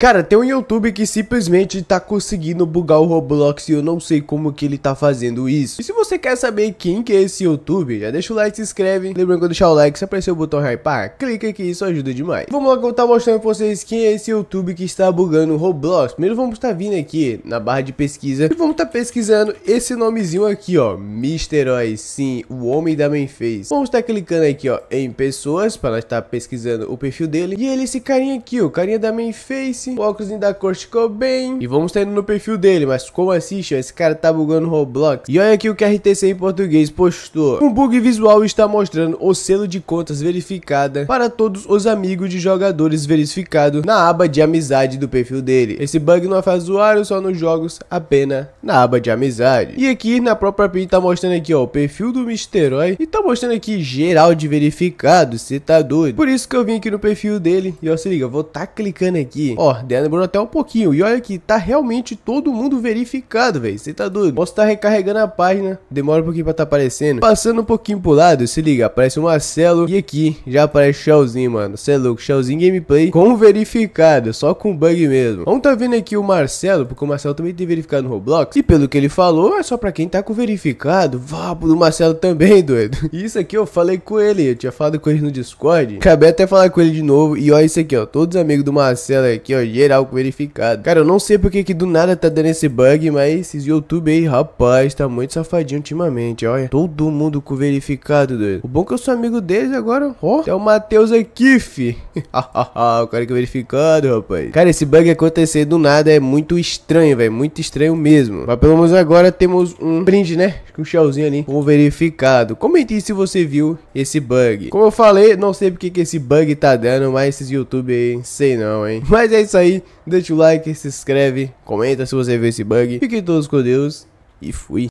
Cara, tem um YouTube que simplesmente tá conseguindo bugar o Roblox e eu não sei como que ele tá fazendo isso. E se você quer saber quem que é esse YouTube, já deixa o like, se inscreve. Lembrando de deixar o like, se aparecer o botão hypar, clica aqui, isso ajuda demais. Vamos lá que eu tá mostrando pra vocês quem é esse YouTube que está bugando o Roblox. Primeiro vamos estar tá vindo aqui na barra de pesquisa e vamos estar tá pesquisando esse nomezinho aqui, ó. Mr. sim, o homem da Mainface. Vamos estar tá clicando aqui, ó, em pessoas para estar tá pesquisando o perfil dele. E ele, esse carinha aqui, o carinha da Mainface Face. O óculosinho da cor ficou bem. E vamos tá indo no perfil dele. Mas como assiste Esse cara tá bugando Roblox. E olha aqui o que a RTC em português postou. Um bug visual está mostrando o selo de contas verificada para todos os amigos de jogadores verificado na aba de amizade do perfil dele. Esse bug não é faz o usuário só nos jogos, apenas na aba de amizade. E aqui na própria PIN tá mostrando aqui, ó, o perfil do Misterói e tá mostrando aqui geral de verificado, você tá doido. Por isso que eu vim aqui no perfil dele e ó, se liga, vou tá clicando aqui, ó, menor, até um pouquinho. E olha que tá realmente todo mundo verificado, velho. Você tá doido? Posso estar tá recarregando a página, demora um pouquinho pra tá aparecendo. Passando um pouquinho pro lado, se liga, aparece o Marcelo. E aqui já aparece Shellzinho, mano. Você é louco, Shellzinho Gameplay com verificado, só com bug mesmo. Vamos tá vendo aqui o Marcelo, porque o Marcelo também tem verificado no Roblox. E pelo que ele falou, é só pra quem tá com verificado. Vá pro Marcelo também, doido. E isso aqui eu falei com ele, eu tinha falado com ele no Discord. Acabei até falar com ele de novo. E olha isso aqui, ó. Todos os amigos do Marcelo aqui, ó, geral com verificado. Cara, eu não sei porque que do nada tá dando esse bug, mas esses YouTube aí, rapaz, tá muito safadinho ultimamente, olha. Todo mundo com verificado, doido. O bom que eu sou amigo deles agora, ó. Oh, é o Matheus aqui, fi. o cara que é verificado, rapaz. Cara, esse bug acontecer do nada é muito estranho, velho. Muito estranho mesmo. Mas pelo menos agora temos um brinde, né? Com um shellzinho ali, com verificado. Comente se você viu esse bug. Como eu falei, não sei porque que esse bug tá dando, mas esses YouTube aí, sei não, hein. Mas é isso aí, deixa o like, se inscreve, comenta se você viu esse bug. Fiquem todos com Deus e fui.